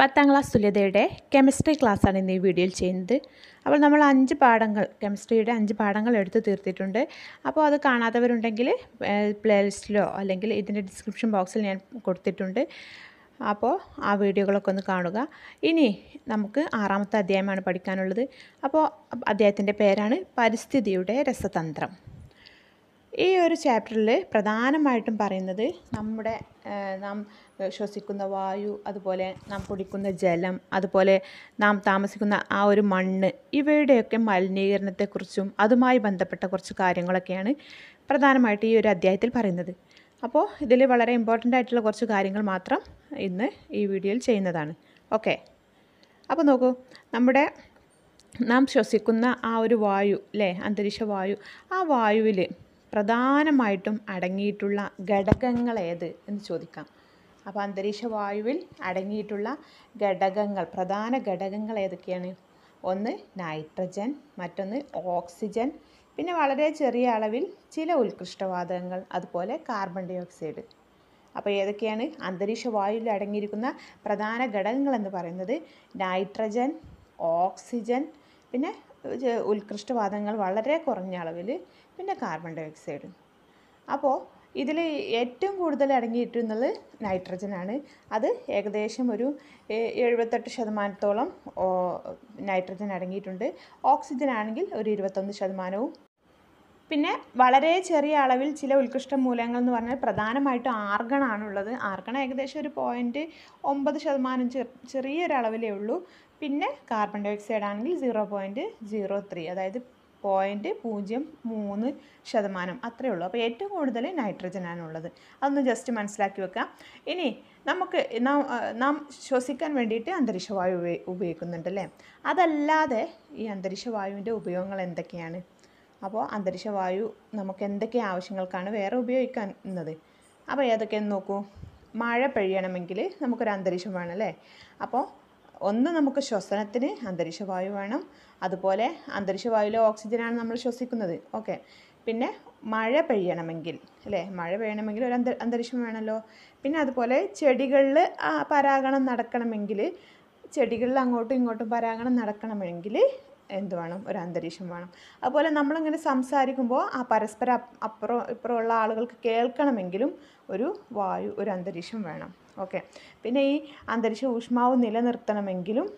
പത്താം class തുല്യതയുടെ chemistry ക്ലാസ്സാണ് ഇന്ന് ഈ വീഡിയോയിൽ ചെയ്യുന്നത് അപ്പോൾ നമ്മൾ അഞ്ച് പാഠങ്ങൾ കെമിസ്ട്രിയുടെ അഞ്ച് പാഠങ്ങൾ എടുത്ത് തീർത്തിട്ടുണ്ട് അപ്പോൾ അത് കാണാത്തവരുണ്ടെങ്കിൽ പ്ലേലിസ്റ്റിലോ അല്ലെങ്കിൽ ഇതിൻ്റെ ഡിസ്ക്രിപ്ഷൻ ബോക്സിൽ ഞാൻ കൊടുത്തിട്ടുണ്ട് അപ്പോൾ ആ വീഡിയോകളൊക്കെ ഒന്ന് കാണുക ഇനി നമുക്ക് ആറാമത്തെ അധ്യായമാണ് പഠിക്കാനുള്ളത് അപ്പോൾ അദ്ദേഹത്തിൻ്റെ പേരാണ് പരിസ്ഥിതിയുടെ രസതന്ത്രം ഈ ഒരു ചാപ്റ്ററിൽ പ്രധാനമായിട്ടും പറയുന്നത് നമ്മുടെ നാം ശ്വസിക്കുന്ന വായു അതുപോലെ നാം കുടിക്കുന്ന ജലം അതുപോലെ നാം താമസിക്കുന്ന ആ ഒരു മണ്ണ് ഇവയുടെയൊക്കെ മലിനീകരണത്തെക്കുറിച്ചും അതുമായി ബന്ധപ്പെട്ട കുറച്ച് കാര്യങ്ങളൊക്കെയാണ് പ്രധാനമായിട്ട് ഈ ഒരു അധ്യായത്തിൽ പറയുന്നത് അപ്പോൾ ഇതിൽ വളരെ ഇമ്പോർട്ടൻ്റ് ആയിട്ടുള്ള കുറച്ച് കാര്യങ്ങൾ മാത്രം ഇന്ന് ഈ വീഡിയോയിൽ ചെയ്യുന്നതാണ് ഓക്കെ അപ്പോൾ നോക്കൂ നമ്മുടെ നാം ശ്വസിക്കുന്ന ആ ഒരു വായു അല്ലേ അന്തരീക്ഷ വായു ആ വായുവിൽ പ്രധാനമായിട്ടും അടങ്ങിയിട്ടുള്ള ഘടകങ്ങൾ ഏത് എന്ന് ചോദിക്കാം അപ്പോൾ അന്തരീക്ഷ വായുവിൽ അടങ്ങിയിട്ടുള്ള ഘടകങ്ങൾ പ്രധാന ഘടകങ്ങൾ ഏതൊക്കെയാണ് ഒന്ന് നൈട്രജൻ മറ്റൊന്ന് ഓക്സിജൻ പിന്നെ വളരെ ചെറിയ അളവിൽ ചില ഉത്കൃഷ്ടവാതകങ്ങൾ അതുപോലെ കാർബൺ ഡൈ ഓക്സൈഡ് അപ്പോൾ ഏതൊക്കെയാണ് അന്തരീക്ഷ വായുവിൽ അടങ്ങിയിരിക്കുന്ന പ്രധാന ഘടകങ്ങൾ എന്ന് പറയുന്നത് നൈട്രജൻ ഓക്സിജൻ പിന്നെ ഉത്കൃഷ്ടവാതങ്ങൾ വളരെ കുറഞ്ഞ അളവിൽ പിന്നെ കാർബൺ ഡയോക്സൈഡ് അപ്പോൾ ഇതിൽ ഏറ്റവും കൂടുതൽ അടങ്ങിയിട്ടുള്ളത് നൈട്രജനാണ് അത് ഏകദേശം ഒരു എഴുപത്തെട്ട് ശതമാനത്തോളം നൈട്രജൻ അടങ്ങിയിട്ടുണ്ട് ഓക്സിജൻ ആണെങ്കിൽ ഒരു ഇരുപത്തൊന്ന് ശതമാനവും പിന്നെ വളരെ ചെറിയ അളവിൽ ചില ഉത്കൃഷ്ട മൂലകങ്ങൾ എന്ന് പറഞ്ഞാൽ പ്രധാനമായിട്ടും ആർഗണാണുള്ളത് ആർഗണ ഏകദേശം ഒരു പോയിൻറ്റ് ഒമ്പത് ശതമാനം ചെറിയൊരളവിലേ ഉള്ളൂ പിന്നെ കാർബൺ ഡൈ ഓക്സൈഡ് ആണെങ്കിൽ സീറോ പോയിൻറ്റ് സീറോ ത്രീ അതായത് പോയിൻറ്റ് പൂജ്യം മൂന്ന് ശതമാനം അത്രയേ ഉള്ളൂ അപ്പോൾ ഏറ്റവും കൂടുതൽ നൈട്രജനാണുള്ളത് അതൊന്ന് ജസ്റ്റ് മനസ്സിലാക്കി വെക്കാം ഇനി നമുക്ക് നാം നാം ശ്വസിക്കാൻ വേണ്ടിയിട്ട് അന്തരീക്ഷവായു ഉപയോഗിക്കുന്നുണ്ട് ഉപയോഗിക്കുന്നുണ്ടല്ലേ അതല്ലാതെ ഈ വായുവിൻ്റെ ഉപയോഗങ്ങൾ എന്തൊക്കെയാണ് അപ്പോൾ അന്തരീക്ഷവായു നമുക്ക് എന്തൊക്കെ ആവശ്യങ്ങൾക്കാണ് വേറെ ഉപയോഗിക്കുന്നത് അപ്പോൾ ഏതൊക്കെയെന്ന് നോക്കൂ മഴ പെയ്യണമെങ്കിൽ നമുക്കൊരു അന്തരീക്ഷം വേണം അല്ലേ അപ്പോൾ ഒന്ന് നമുക്ക് ശ്വസനത്തിന് അന്തരീക്ഷവായു വേണം അതുപോലെ വായുവിലെ ഓക്സിജനാണ് നമ്മൾ ശ്വസിക്കുന്നത് ഓക്കെ പിന്നെ മഴ പെയ്യണമെങ്കിൽ അല്ലേ മഴ പെയ്യണമെങ്കിൽ ഒരു അന്തരീ അന്തരീക്ഷം വേണമല്ലോ പിന്നെ അതുപോലെ ചെടികളിൽ പരാഗണം നടക്കണമെങ്കിൽ ചെടികളിൽ അങ്ങോട്ടും ഇങ്ങോട്ടും പരാഗണം നടക്കണമെങ്കിൽ എന്ത് വേണം ഒരു അന്തരീക്ഷം വേണം അതുപോലെ നമ്മളിങ്ങനെ സംസാരിക്കുമ്പോൾ ആ പരസ്പര അപ്പുറം ഇപ്പുറമുള്ള ആളുകൾക്ക് കേൾക്കണമെങ്കിലും ഒരു വായു ഒരു അന്തരീക്ഷം വേണം ഓക്കെ പിന്നെ ഈ അന്തരീക്ഷ ഊഷ്മാവ് നിലനിർത്തണമെങ്കിലും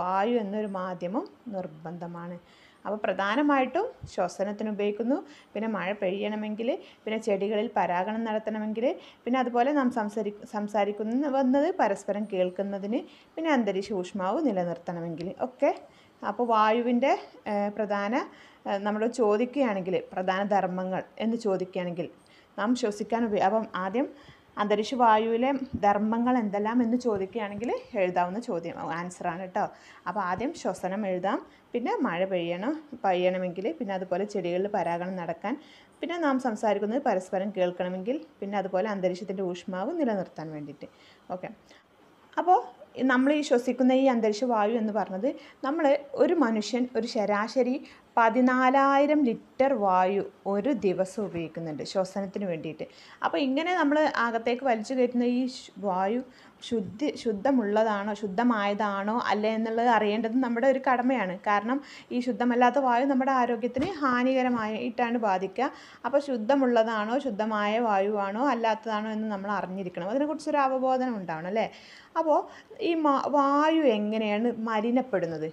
വായു എന്നൊരു മാധ്യമം നിർബന്ധമാണ് അപ്പോൾ പ്രധാനമായിട്ടും ശ്വസനത്തിന് ഉപയോഗിക്കുന്നു പിന്നെ മഴ പെയ്യണമെങ്കിൽ പിന്നെ ചെടികളിൽ പരാഗണം നടത്തണമെങ്കിൽ പിന്നെ അതുപോലെ നാം സംസാരി സംസാരിക്കുന്ന വന്നത് പരസ്പരം കേൾക്കുന്നതിന് പിന്നെ അന്തരീക്ഷ ഊഷ്മാവ് നിലനിർത്തണമെങ്കിൽ ഓക്കെ അപ്പോൾ വായുവിൻ്റെ പ്രധാന നമ്മൾ ചോദിക്കുകയാണെങ്കിൽ പ്രധാന ധർമ്മങ്ങൾ എന്ന് ചോദിക്കുകയാണെങ്കിൽ നാം ശ്വസിക്കാൻ ഉപയോഗം അപ്പം ആദ്യം അന്തരീക്ഷ വായുവിലെ ധർമ്മങ്ങൾ എന്തെല്ലാം എന്ന് ചോദിക്കുകയാണെങ്കിൽ എഴുതാവുന്ന ചോദ്യം ആൻസറാണ് കേട്ടോ അപ്പോൾ ആദ്യം ശ്വസനം എഴുതാം പിന്നെ മഴ പെയ്യണം പെയ്യണമെങ്കിൽ പിന്നെ അതുപോലെ ചെടികളിൽ പരാഗണം നടക്കാൻ പിന്നെ നാം സംസാരിക്കുന്നത് പരസ്പരം കേൾക്കണമെങ്കിൽ പിന്നെ അതുപോലെ അന്തരീക്ഷത്തിൻ്റെ ഊഷ്മാവ് നിലനിർത്താൻ വേണ്ടിയിട്ട് ഓക്കെ അപ്പോൾ നമ്മൾ ഈ ശ്വസിക്കുന്ന ഈ അന്തരീക്ഷ വായു എന്ന് പറഞ്ഞത് നമ്മൾ ഒരു മനുഷ്യൻ ഒരു ശരാശരി പതിനാലായിരം ലിറ്റർ വായു ഒരു ദിവസം ഉപയോഗിക്കുന്നുണ്ട് ശ്വസനത്തിന് വേണ്ടിയിട്ട് അപ്പോൾ ഇങ്ങനെ നമ്മൾ അകത്തേക്ക് വലിച്ചു കയറ്റുന്ന ഈ വായു ശുദ്ധി ശുദ്ധമുള്ളതാണോ ശുദ്ധമായതാണോ അല്ലേ എന്നുള്ളത് അറിയേണ്ടത് നമ്മുടെ ഒരു കടമയാണ് കാരണം ഈ ശുദ്ധമല്ലാത്ത വായു നമ്മുടെ ആരോഗ്യത്തിന് ഹാനികരമായിട്ടാണ് ബാധിക്കുക അപ്പോൾ ശുദ്ധമുള്ളതാണോ ശുദ്ധമായ വായുവാണോ അല്ലാത്തതാണോ എന്ന് നമ്മൾ അറിഞ്ഞിരിക്കണം അതിനെക്കുറിച്ചൊരു അവബോധനം ഉണ്ടാവണം അല്ലേ അപ്പോൾ ഈ വായു എങ്ങനെയാണ് മലിനപ്പെടുന്നത്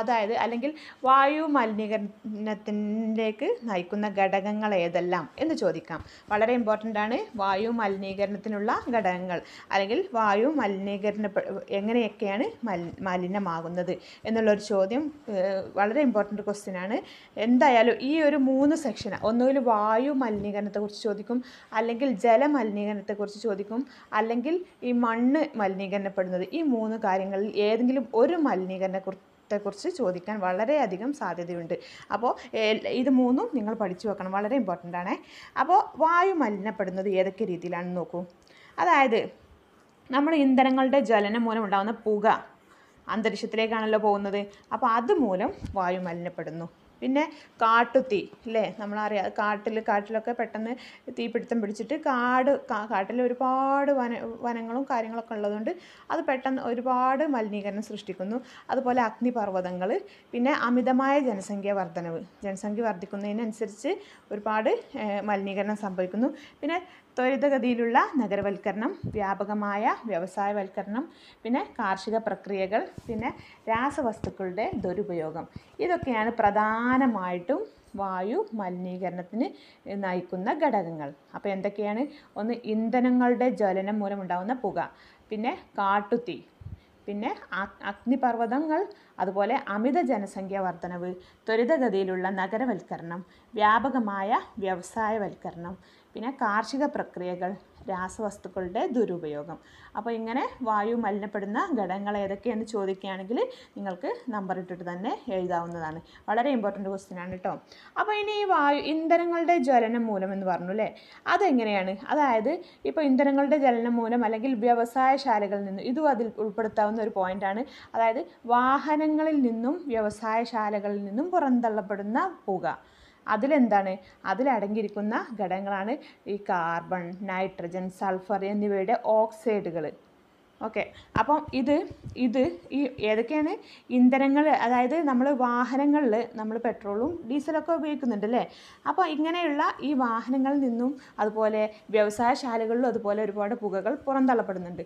അതായത് അല്ലെങ്കിൽ വായു മലിനീകരണത്തിലേക്ക് നയിക്കുന്ന ഘടകങ്ങൾ ഏതെല്ലാം എന്ന് ചോദിക്കാം വളരെ ഇമ്പോർട്ടൻ്റ് ആണ് വായു മലിനീകരണത്തിനുള്ള ഘടകങ്ങൾ അല്ലെങ്കിൽ വായു മലിനീകരണ എങ്ങനെയൊക്കെയാണ് മലിനമാകുന്നത് എന്നുള്ളൊരു ചോദ്യം വളരെ ഇമ്പോർട്ടൻ്റ് ക്വസ്റ്റ്യൻ ആണ് എന്തായാലും ഈ ഒരു മൂന്ന് സെക്ഷൻ ഒന്നുകിൽ വായു മലിനീകരണത്തെക്കുറിച്ച് ചോദിക്കും അല്ലെങ്കിൽ ജലമലിനീകരണത്തെക്കുറിച്ച് ചോദിക്കും അല്ലെങ്കിൽ ഈ മണ്ണ് മലിനീകരണ പ്രയോജനപ്പെടുന്നത് ഈ മൂന്ന് കാര്യങ്ങളിൽ ഏതെങ്കിലും ഒരു മലിനീകരണ ത്തെക്കുറിച്ച് ചോദിക്കാൻ വളരെയധികം സാധ്യതയുണ്ട് അപ്പോൾ ഇത് മൂന്നും നിങ്ങൾ പഠിച്ചു വെക്കണം വളരെ ഇമ്പോർട്ടൻ്റ് ആണ് അപ്പോൾ വായു മലിനപ്പെടുന്നത് ഏതൊക്കെ രീതിയിലാണെന്ന് നോക്കൂ അതായത് നമ്മൾ ഇന്ധനങ്ങളുടെ ജ്വലനം മൂലം ഉണ്ടാകുന്ന പുക അന്തരീക്ഷത്തിലേക്കാണല്ലോ പോകുന്നത് അപ്പോൾ അതുമൂലം വായു മലിനപ്പെടുന്നു പിന്നെ കാട്ടുതീ അല്ലേ നമ്മളറിയാം കാട്ടിൽ കാട്ടിലൊക്കെ പെട്ടെന്ന് തീപിടുത്തം പിടിച്ചിട്ട് കാട് കാട്ടിൽ ഒരുപാട് വന വനങ്ങളും കാര്യങ്ങളൊക്കെ ഉള്ളതുകൊണ്ട് അത് പെട്ടെന്ന് ഒരുപാട് മലിനീകരണം സൃഷ്ടിക്കുന്നു അതുപോലെ അഗ്നിപർവ്വതങ്ങൾ പിന്നെ അമിതമായ ജനസംഖ്യ വർധനവ് ജനസംഖ്യ വർദ്ധിക്കുന്നതിനനുസരിച്ച് ഒരുപാട് മലിനീകരണം സംഭവിക്കുന്നു പിന്നെ ത്വരിതഗതിയിലുള്ള നഗരവൽക്കരണം വ്യാപകമായ വ്യവസായവൽക്കരണം പിന്നെ കാർഷിക പ്രക്രിയകൾ പിന്നെ രാസവസ്തുക്കളുടെ ദുരുപയോഗം ഇതൊക്കെയാണ് പ്രധാനമായിട്ടും വായു മലിനീകരണത്തിന് നയിക്കുന്ന ഘടകങ്ങൾ അപ്പോൾ എന്തൊക്കെയാണ് ഒന്ന് ഇന്ധനങ്ങളുടെ ജ്വലനം മൂലമുണ്ടാകുന്ന പുക പിന്നെ കാട്ടുതീ പിന്നെ അഗ്നിപർവ്വതങ്ങൾ അതുപോലെ അമിത ജനസംഖ്യ വർധനവ് ത്വരിതഗതിയിലുള്ള നഗരവൽക്കരണം വ്യാപകമായ വ്യവസായവൽക്കരണം പിന്നെ കാർഷിക പ്രക്രിയകൾ രാസവസ്തുക്കളുടെ ദുരുപയോഗം അപ്പോൾ ഇങ്ങനെ വായു മലിനപ്പെടുന്ന ഘടകങ്ങൾ ഏതൊക്കെയെന്ന് ചോദിക്കുകയാണെങ്കിൽ നിങ്ങൾക്ക് നമ്പർ ഇട്ടിട്ട് തന്നെ എഴുതാവുന്നതാണ് വളരെ ഇമ്പോർട്ടൻ്റ് ക്വസ്റ്റ്യൻ ആണ് കേട്ടോ അപ്പോൾ ഇനി ഈ വായു ഇന്ധനങ്ങളുടെ ജ്വലനം മൂലം എന്ന് പറഞ്ഞു അല്ലേ അതെങ്ങനെയാണ് അതായത് ഇപ്പോൾ ഇന്ധനങ്ങളുടെ ജ്വലനം മൂലം അല്ലെങ്കിൽ വ്യവസായശാലകളിൽ നിന്നും ഇതും അതിൽ ഉൾപ്പെടുത്താവുന്ന ഒരു പോയിൻ്റാണ് അതായത് വാഹനങ്ങളിൽ നിന്നും വ്യവസായശാലകളിൽ നിന്നും പുറന്തള്ളപ്പെടുന്ന പുക അതിലെന്താണ് അതിലടങ്ങിയിരിക്കുന്ന ഘടകങ്ങളാണ് ഈ കാർബൺ നൈട്രജൻ സൾഫർ എന്നിവയുടെ ഓക്സൈഡുകൾ ഓക്കെ അപ്പം ഇത് ഇത് ഈ ഏതൊക്കെയാണ് ഇന്ധനങ്ങൾ അതായത് നമ്മൾ വാഹനങ്ങളിൽ നമ്മൾ പെട്രോളും ഡീസലൊക്കെ ഉപയോഗിക്കുന്നുണ്ട് അല്ലേ അപ്പോൾ ഇങ്ങനെയുള്ള ഈ വാഹനങ്ങളിൽ നിന്നും അതുപോലെ വ്യവസായശാലകളിലും അതുപോലെ ഒരുപാട് പുകകൾ പുറന്തള്ളപ്പെടുന്നുണ്ട്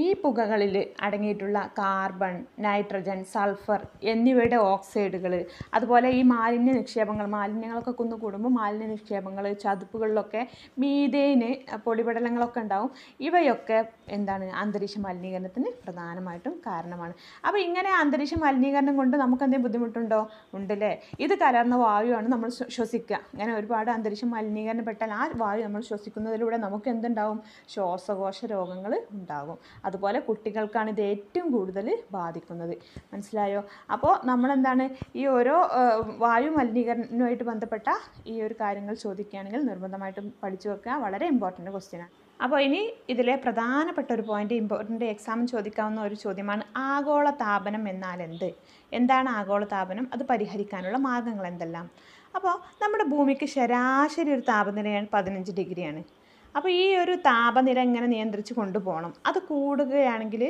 ഈ പുകകളിൽ അടങ്ങിയിട്ടുള്ള കാർബൺ നൈട്രജൻ സൾഫർ എന്നിവയുടെ ഓക്സൈഡുകൾ അതുപോലെ ഈ മാലിന്യ നിക്ഷേപങ്ങൾ മാലിന്യങ്ങളൊക്കെ കുന്നു കൂടുമ്പോൾ മാലിന്യ നിക്ഷേപങ്ങൾ ചതുപ്പുകളിലൊക്കെ മീതേന് പൊടിപടലങ്ങളൊക്കെ ഉണ്ടാവും ഇവയൊക്കെ എന്താണ് അന്തരീക്ഷ മലിനീകരണത്തിന് പ്രധാനമായിട്ടും കാരണമാണ് അപ്പോൾ ഇങ്ങനെ അന്തരീക്ഷ മലിനീകരണം കൊണ്ട് നമുക്ക് എന്തെങ്കിലും ബുദ്ധിമുട്ടുണ്ടോ ഉണ്ടല്ലേ ഇത് കലർന്ന വായുവാണ് നമ്മൾ ശ്വസിക്കുക അങ്ങനെ ഒരുപാട് അന്തരീക്ഷ മലിനീകരണപ്പെട്ടാൽ ആ വായു നമ്മൾ ശ്വസിക്കുന്നതിലൂടെ നമുക്ക് എന്തുണ്ടാവും ശ്വാസകോശ രോഗങ്ങൾ ഉണ്ടാകും അതുപോലെ കുട്ടികൾക്കാണ് ഇത് ഏറ്റവും കൂടുതൽ ബാധിക്കുന്നത് മനസ്സിലായോ അപ്പോൾ നമ്മളെന്താണ് ഈ ഓരോ വായു മലിനീകരണവുമായിട്ട് ബന്ധപ്പെട്ട ഈ ഒരു കാര്യങ്ങൾ ചോദിക്കുകയാണെങ്കിൽ നിർബന്ധമായിട്ടും പഠിച്ചു വെക്കുക വളരെ ഇമ്പോർട്ടൻ്റ് ക്വസ്റ്റ്യനാണ് അപ്പോൾ ഇനി ഇതിലെ പ്രധാനപ്പെട്ട ഒരു പോയിന്റ് ഇമ്പോർട്ടൻ്റ് എക്സാമിന് ചോദിക്കാവുന്ന ഒരു ചോദ്യമാണ് ആഗോള താപനം എന്നാൽ എന്ത് എന്താണ് ആഗോള താപനം അത് പരിഹരിക്കാനുള്ള മാർഗ്ഗങ്ങൾ എന്തെല്ലാം അപ്പോൾ നമ്മുടെ ഭൂമിക്ക് ശരാശരി ഒരു താപനിലയാണ് പതിനഞ്ച് ഡിഗ്രിയാണ് അപ്പോൾ ഈ ഒരു താപനില ഇങ്ങനെ നിയന്ത്രിച്ച് കൊണ്ടുപോകണം അത് കൂടുകയാണെങ്കിൽ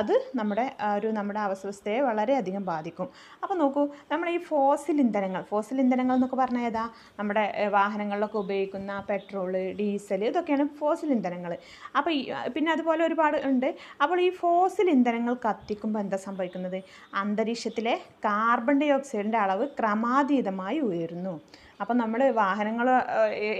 അത് നമ്മുടെ ഒരു നമ്മുടെ അവസ്വസ്ഥയെ വളരെയധികം ബാധിക്കും അപ്പോൾ നോക്കൂ നമ്മൾ ഈ ഫോസിൽ ഇന്ധനങ്ങൾ ഫോസിൽ ഇന്ധനങ്ങൾ എന്നൊക്കെ പറഞ്ഞാൽ ഏതാ നമ്മുടെ വാഹനങ്ങളിലൊക്കെ ഉപയോഗിക്കുന്ന പെട്രോള് ഡീസൽ ഇതൊക്കെയാണ് ഫോസിൽ ഇന്ധനങ്ങൾ അപ്പോൾ ഈ പിന്നെ അതുപോലെ ഒരുപാട് ഉണ്ട് അപ്പോൾ ഈ ഫോസിൽ ഇന്ധനങ്ങൾ കത്തിക്കുമ്പോൾ എന്താ സംഭവിക്കുന്നത് അന്തരീക്ഷത്തിലെ കാർബൺ ഡൈ ഓക്സൈഡിൻ്റെ അളവ് ക്രമാതീതമായി ഉയരുന്നു അപ്പം നമ്മൾ വാഹനങ്ങൾ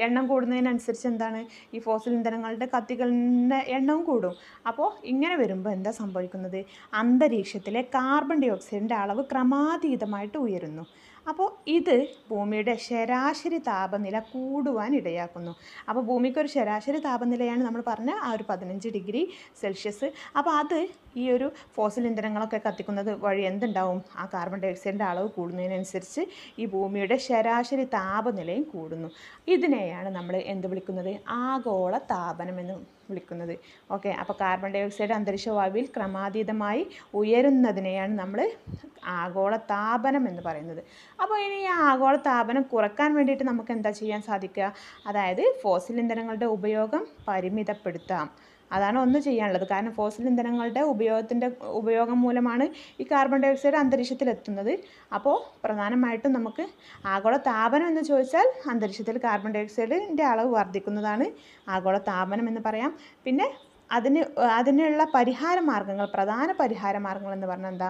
എണ്ണം കൂടുന്നതിനനുസരിച്ച് എന്താണ് ഈ ഫോസിൽ ഇന്ധനങ്ങളുടെ കത്തികളുടെ എണ്ണവും കൂടും അപ്പോൾ ഇങ്ങനെ വരുമ്പോൾ എന്താ സംഭവിക്കുന്നത് അന്തരീക്ഷത്തിലെ കാർബൺ ഡൈ ഓക്സൈഡിൻ്റെ അളവ് ക്രമാതീതമായിട്ട് ഉയരുന്നു അപ്പോൾ ഇത് ഭൂമിയുടെ ശരാശരി താപനില കൂടുവാൻ ഇടയാക്കുന്നു അപ്പോൾ ഭൂമിക്കൊരു ശരാശരി താപനിലയാണ് നമ്മൾ പറഞ്ഞ ആ ഒരു പതിനഞ്ച് ഡിഗ്രി സെൽഷ്യസ് അപ്പോൾ അത് ഈ ഒരു ഫോസിൽ ഇന്ധനങ്ങളൊക്കെ കത്തിക്കുന്നത് വഴി എന്തുണ്ടാവും ആ കാർബൺ ഡൈ അളവ് കൂടുന്നതിനനുസരിച്ച് ഈ ഭൂമിയുടെ ശരാശരി താപനിലയും കൂടുന്നു ഇതിനെയാണ് നമ്മൾ എന്ത് വിളിക്കുന്നത് ആഗോള താപനമെന്ന് എന്ന് വിളിക്കുന്നത് ഓക്കെ അപ്പോൾ കാർബൺ ഡൈ ഓക്സൈഡ് അന്തരീക്ഷ വായുവിൽ ക്രമാതീതമായി ഉയരുന്നതിനെയാണ് നമ്മൾ ആഗോള താപനം എന്ന് പറയുന്നത് അപ്പോൾ ഇനി ഈ ആഗോള താപനം കുറക്കാൻ വേണ്ടിയിട്ട് നമുക്ക് എന്താ ചെയ്യാൻ സാധിക്കുക അതായത് ഫോസിൽ ഇന്ധനങ്ങളുടെ ഉപയോഗം പരിമിതപ്പെടുത്താം അതാണ് ഒന്ന് ചെയ്യാനുള്ളത് കാരണം ഫോസിൽ ഇന്ധനങ്ങളുടെ ഉപയോഗത്തിൻ്റെ ഉപയോഗം മൂലമാണ് ഈ കാർബൺ ഡൈ ഓക്സൈഡ് അന്തരീക്ഷത്തിലെത്തുന്നത് അപ്പോൾ പ്രധാനമായിട്ടും നമുക്ക് ആഗോള താപനം എന്ന് ചോദിച്ചാൽ അന്തരീക്ഷത്തിൽ കാർബൺ ഡൈ ഓക്സൈഡിൻ്റെ അളവ് വർദ്ധിക്കുന്നതാണ് ആഗോള താപനം എന്ന് പറയാം പിന്നെ അതിന് അതിനുള്ള പരിഹാര മാർഗങ്ങൾ പ്രധാന പരിഹാര മാർഗങ്ങൾ എന്ന് പറഞ്ഞാൽ എന്താ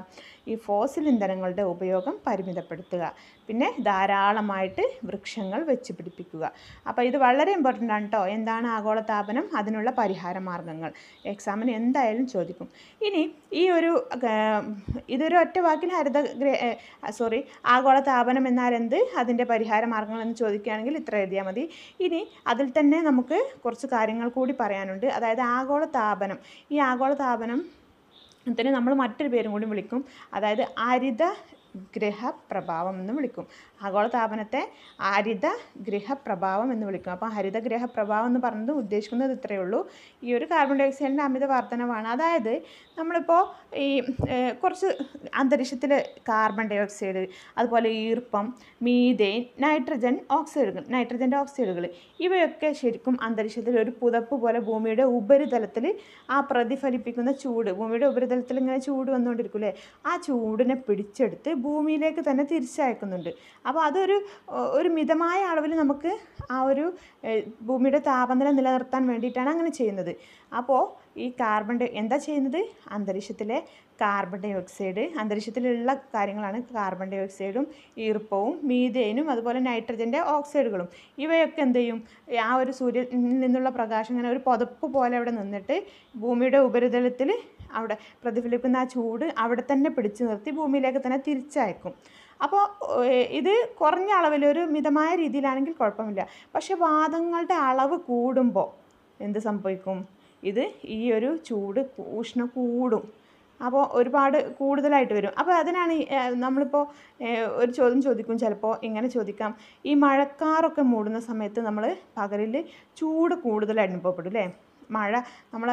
ഈ ഫോസിൽ ഇന്ധനങ്ങളുടെ ഉപയോഗം പരിമിതപ്പെടുത്തുക പിന്നെ ധാരാളമായിട്ട് വൃക്ഷങ്ങൾ വെച്ച് പിടിപ്പിക്കുക അപ്പോൾ ഇത് വളരെ ഇമ്പോർട്ടൻ്റ് ആണ് കേട്ടോ എന്താണ് ആഗോളതാപനം അതിനുള്ള പരിഹാര മാർഗങ്ങൾ എക്സാമിന് എന്തായാലും ചോദിക്കും ഇനി ഈ ഒരു ഇതൊരു ഒറ്റ വാക്കിന് ഹരിത സോറി ആഗോളതാപനം എന്നാൽ എന്ത് അതിൻ്റെ പരിഹാര മാർഗങ്ങൾ എന്ന് ചോദിക്കുകയാണെങ്കിൽ ഇത്ര എഴുതിയാൽ മതി ഇനി അതിൽ തന്നെ നമുക്ക് കുറച്ച് കാര്യങ്ങൾ കൂടി പറയാനുണ്ട് അതായത് ആഗോളതാപനം ഈ ആഗോളതാപനം അതിനെ നമ്മൾ മറ്റൊരു പേരും കൂടി വിളിക്കും അതായത് ഹരിത ഗ്രഹപ്രഭാവം എന്ന് വിളിക്കും ആഗോളതാപനത്തെ ഹരിത ഗ്രഹപ്രഭാവം എന്ന് വിളിക്കും അപ്പോൾ ഹരിത ഗ്രഹപ്രഭാവം എന്ന് പറയുന്നത് ഉദ്ദേശിക്കുന്നത് ഇത്രയേ ഉള്ളൂ ഈ ഒരു കാർബൺ ഡയോക്സൈഡിൻ്റെ അമിത വർധനമാണ് അതായത് നമ്മളിപ്പോൾ ഈ കുറച്ച് അന്തരീക്ഷത്തിൽ കാർബൺ ഡയോക്സൈഡ് അതുപോലെ ഈർപ്പം മീതെയിൻ നൈട്രജൻ ഓക്സൈഡുകൾ നൈട്രജൻ്റെ ഓക്സൈഡുകൾ ഇവയൊക്കെ ശരിക്കും അന്തരീക്ഷത്തിൽ ഒരു പുതപ്പ് പോലെ ഭൂമിയുടെ ഉപരിതലത്തിൽ ആ പ്രതിഫലിപ്പിക്കുന്ന ചൂട് ഭൂമിയുടെ ഉപരിതലത്തിൽ ഇങ്ങനെ ചൂട് വന്നുകൊണ്ടിരിക്കില്ലേ ആ ചൂടിനെ പിടിച്ചെടുത്ത് ഭൂമിയിലേക്ക് തന്നെ തിരിച്ചയക്കുന്നുണ്ട് അപ്പോൾ അതൊരു ഒരു മിതമായ അളവിൽ നമുക്ക് ആ ഒരു ഭൂമിയുടെ താപനില നിലനിർത്താൻ വേണ്ടിയിട്ടാണ് അങ്ങനെ ചെയ്യുന്നത് അപ്പോൾ ഈ കാർബൺ എന്താ ചെയ്യുന്നത് അന്തരീക്ഷത്തിലെ കാർബൺ ഡൈ ഓക്സൈഡ് അന്തരീക്ഷത്തിലുള്ള കാര്യങ്ങളാണ് കാർബൺ ഡൈ ഓക്സൈഡും ഈർപ്പവും മീതേനും അതുപോലെ നൈട്രജൻ്റെ ഓക്സൈഡുകളും ഇവയൊക്കെ എന്ത് ചെയ്യും ആ ഒരു സൂര്യനിൽ നിന്നുള്ള പ്രകാശം ഇങ്ങനെ ഒരു പുതപ്പ് പോലെ അവിടെ നിന്നിട്ട് ഭൂമിയുടെ ഉപരിതലത്തിൽ അവിടെ പ്രതിഫലിക്കുന്ന ആ ചൂട് അവിടെ തന്നെ പിടിച്ചു നിർത്തി ഭൂമിയിലേക്ക് തന്നെ തിരിച്ചയക്കും അപ്പോൾ ഇത് കുറഞ്ഞ അളവിൽ ഒരു മിതമായ രീതിയിലാണെങ്കിൽ കുഴപ്പമില്ല പക്ഷേ വാദങ്ങളുടെ അളവ് കൂടുമ്പോൾ എന്ത് സംഭവിക്കും ഇത് ഈ ഒരു ചൂട് ഊഷ്ണ കൂടും അപ്പോൾ ഒരുപാട് കൂടുതലായിട്ട് വരും അപ്പോൾ അതിനാണ് നമ്മളിപ്പോൾ ഒരു ചോദ്യം ചോദിക്കും ചിലപ്പോൾ ഇങ്ങനെ ചോദിക്കാം ഈ മഴക്കാറൊക്കെ മൂടുന്ന സമയത്ത് നമ്മൾ പകലിൽ ചൂട് കൂടുതൽ അനുഭവപ്പെടും അല്ലേ മഴ നമ്മൾ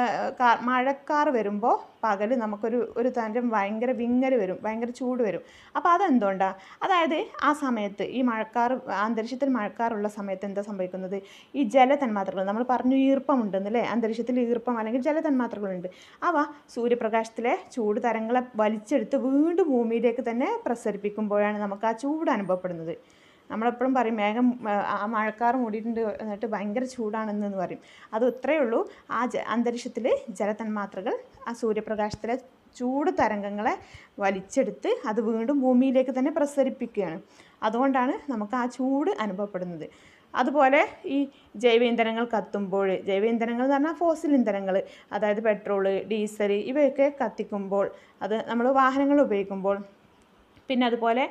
മഴക്കാർ വരുമ്പോൾ പകൽ നമുക്കൊരു ഒരു തരം ഭയങ്കര വിങ്ങൽ വരും ഭയങ്കര ചൂട് വരും അപ്പോൾ അതെന്തുകൊണ്ടാണ് അതായത് ആ സമയത്ത് ഈ മഴക്കാർ അന്തരീക്ഷത്തിൽ മഴക്കാറുള്ള സമയത്ത് എന്താ സംഭവിക്കുന്നത് ഈ ജലതന്മാത്രകൾ നമ്മൾ പറഞ്ഞു ഈർപ്പമുണ്ടെന്നല്ലേ അന്തരീക്ഷത്തിൽ ഈർപ്പം അല്ലെങ്കിൽ ജലതന്മാത്രകളുണ്ട് അവ സൂര്യപ്രകാശത്തിലെ ചൂട് തരങ്ങളെ വലിച്ചെടുത്ത് വീണ്ടും ഭൂമിയിലേക്ക് തന്നെ പ്രസരിപ്പിക്കുമ്പോഴാണ് നമുക്ക് ആ ചൂട് അനുഭവപ്പെടുന്നത് നമ്മളെപ്പോഴും പറയും മേഘം ആ മഴക്കാറ് മൂടിയിട്ടുണ്ട് എന്നിട്ട് ഭയങ്കര ചൂടാണെന്ന് പറയും അത് ഇത്രയേ ഉള്ളൂ ആ ജ അന്തരീക്ഷത്തിൽ ജലതന്മാത്രകൾ ആ സൂര്യപ്രകാശത്തിലെ ചൂട് തരംഗങ്ങളെ വലിച്ചെടുത്ത് അത് വീണ്ടും ഭൂമിയിലേക്ക് തന്നെ പ്രസരിപ്പിക്കുകയാണ് അതുകൊണ്ടാണ് നമുക്ക് ആ ചൂട് അനുഭവപ്പെടുന്നത് അതുപോലെ ഈ ജൈവ ഇന്ധനങ്ങൾ കത്തുമ്പോൾ ജൈവ ഇന്ധനങ്ങൾ എന്ന് പറഞ്ഞാൽ ഫോസിൽ ഇന്ധനങ്ങൾ അതായത് പെട്രോള് ഡീസൽ ഇവയൊക്കെ കത്തിക്കുമ്പോൾ അത് നമ്മൾ വാഹനങ്ങൾ ഉപയോഗിക്കുമ്പോൾ പിന്നെ അതുപോലെ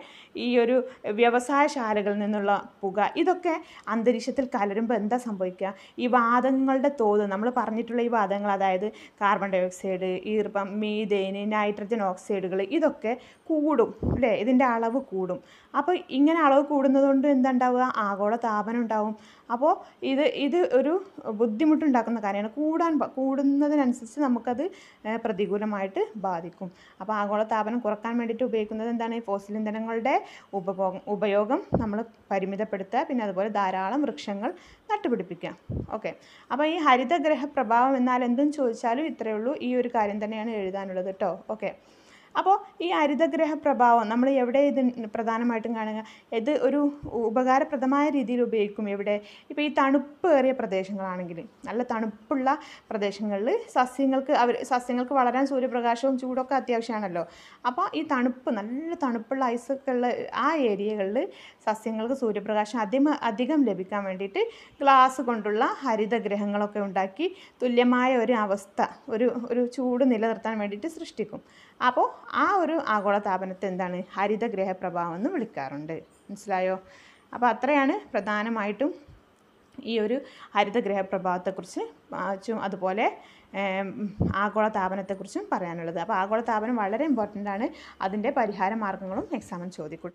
ഈ ഒരു വ്യവസായശാലകളിൽ നിന്നുള്ള പുക ഇതൊക്കെ അന്തരീക്ഷത്തിൽ കലരുമ്പോൾ എന്താ സംഭവിക്കുക ഈ വാതകങ്ങളുടെ തോത് നമ്മൾ പറഞ്ഞിട്ടുള്ള ഈ വാതകങ്ങൾ അതായത് കാർബൺ ഡൈ ഓക്സൈഡ് ഈർപ്പം മീതേന് നൈട്രജൻ ഓക്സൈഡുകൾ ഇതൊക്കെ കൂടും അല്ലേ ഇതിൻ്റെ അളവ് കൂടും അപ്പോൾ ഇങ്ങനെ അളവ് കൂടുന്നതുകൊണ്ട് എന്തുണ്ടാവുക ആഗോള താപനം ഉണ്ടാവും അപ്പോൾ ഇത് ഇത് ഒരു ബുദ്ധിമുട്ടുണ്ടാക്കുന്ന കാര്യമാണ് കൂടാൻ കൂടുന്നതിനനുസരിച്ച് നമുക്കത് പ്രതികൂലമായിട്ട് ബാധിക്കും അപ്പോൾ ആഗോള താപനം കുറക്കാൻ വേണ്ടിയിട്ട് ഉപയോഗിക്കുന്നത് എന്താണ് ഫോസിൽ ഇന്ധനങ്ങളുടെ ഉപഭോഗം ഉപയോഗം നമ്മൾ പരിമിതപ്പെടുത്തുക പിന്നെ അതുപോലെ ധാരാളം വൃക്ഷങ്ങൾ നട്ടുപിടിപ്പിക്കുക ഓക്കെ അപ്പോൾ ഈ ഹരിതഗ്രഹ പ്രഭാവം എന്നാൽ എന്തെന്ന് ചോദിച്ചാലും ഇത്രയേ ഉള്ളൂ ഈ ഒരു കാര്യം തന്നെയാണ് എഴുതാനുള്ളത് കേട്ടോ ഓക്കെ അപ്പോൾ ഈ ഹരിതഗ്രഹ പ്രഭാവം നമ്മൾ എവിടെ ഇത് പ്രധാനമായിട്ടും കാണുക ഇത് ഒരു ഉപകാരപ്രദമായ രീതിയിൽ ഉപയോഗിക്കും എവിടെ ഇപ്പോൾ ഈ തണുപ്പേറിയ പ്രദേശങ്ങളാണെങ്കിൽ നല്ല തണുപ്പുള്ള പ്രദേശങ്ങളിൽ സസ്യങ്ങൾക്ക് അവർ സസ്യങ്ങൾക്ക് വളരാൻ സൂര്യപ്രകാശവും ചൂടൊക്കെ അത്യാവശ്യമാണല്ലോ അപ്പോൾ ഈ തണുപ്പ് നല്ല തണുപ്പുള്ള ഐസൊക്കെ ഉള്ള ആ ഏരിയകളിൽ സസ്യങ്ങൾക്ക് സൂര്യപ്രകാശം അധികം അധികം ലഭിക്കാൻ വേണ്ടിയിട്ട് ഗ്ലാസ് കൊണ്ടുള്ള ഹരിതഗ്രഹങ്ങളൊക്കെ ഉണ്ടാക്കി തുല്യമായ ഒരു അവസ്ഥ ഒരു ഒരു ചൂട് നിലനിർത്താൻ വേണ്ടിയിട്ട് സൃഷ്ടിക്കും അപ്പോൾ ആ ഒരു ആഗോളതാപനത്തെ എന്താണ് ഹരിതഗ്രഹ പ്രഭാവം എന്ന് വിളിക്കാറുണ്ട് മനസ്സിലായോ അപ്പോൾ അത്രയാണ് പ്രധാനമായിട്ടും ഈ ഒരു ഹരിതഗ്രഹ പ്രഭാവത്തെക്കുറിച്ച് അതുപോലെ ആഗോളതാപനത്തെക്കുറിച്ചും പറയാനുള്ളത് അപ്പോൾ ആഗോളതാപനം വളരെ ഇമ്പോർട്ടൻ്റ് ആണ് അതിൻ്റെ പരിഹാര മാർഗ്ഗങ്ങളും എക്സാമിൽ ചോദിക്കൂട്ടോ